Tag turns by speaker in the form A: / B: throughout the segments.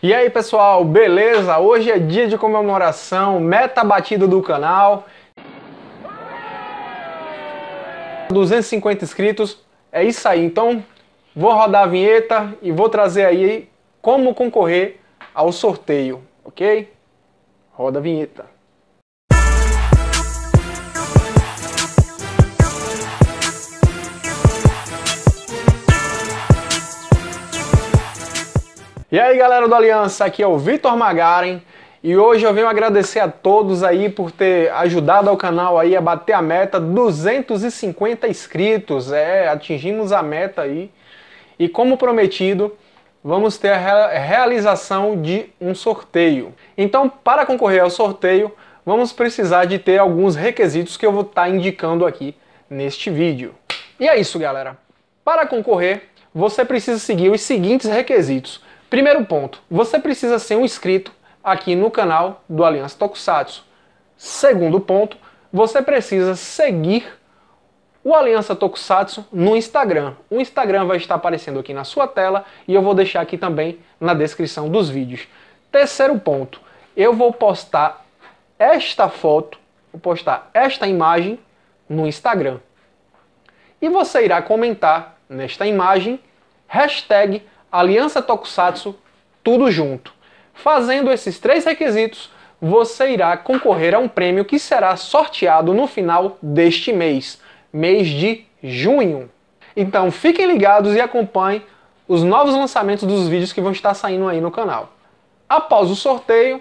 A: E aí pessoal, beleza? Hoje é dia de comemoração, meta batida do canal. 250 inscritos, é isso aí. Então vou rodar a vinheta e vou trazer aí como concorrer ao sorteio, ok? Roda a vinheta. E aí galera do Aliança, aqui é o Vitor Magaren e hoje eu venho agradecer a todos aí por ter ajudado ao canal aí a bater a meta 250 inscritos, é, atingimos a meta aí. E como prometido, vamos ter a realização de um sorteio. Então, para concorrer ao sorteio, vamos precisar de ter alguns requisitos que eu vou estar tá indicando aqui neste vídeo. E é isso, galera. Para concorrer, você precisa seguir os seguintes requisitos. Primeiro ponto, você precisa ser um inscrito aqui no canal do Aliança Tokusatsu. Segundo ponto, você precisa seguir o Aliança Tokusatsu no Instagram. O Instagram vai estar aparecendo aqui na sua tela e eu vou deixar aqui também na descrição dos vídeos. Terceiro ponto, eu vou postar esta foto, vou postar esta imagem no Instagram. E você irá comentar nesta imagem hashtag Aliança Tokusatsu, tudo junto. Fazendo esses três requisitos, você irá concorrer a um prêmio que será sorteado no final deste mês, mês de junho. Então fiquem ligados e acompanhem os novos lançamentos dos vídeos que vão estar saindo aí no canal. Após o sorteio,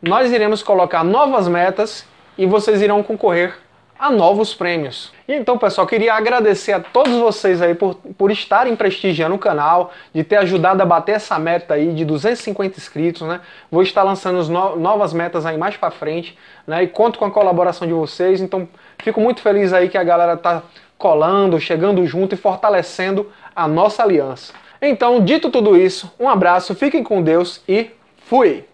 A: nós iremos colocar novas metas e vocês irão concorrer a novos prêmios. E então, pessoal, queria agradecer a todos vocês aí por, por estarem prestigiando o canal, de ter ajudado a bater essa meta aí de 250 inscritos, né? Vou estar lançando no, novas metas aí mais para frente, né? E conto com a colaboração de vocês, então fico muito feliz aí que a galera tá colando, chegando junto e fortalecendo a nossa aliança. Então, dito tudo isso, um abraço, fiquem com Deus e fui!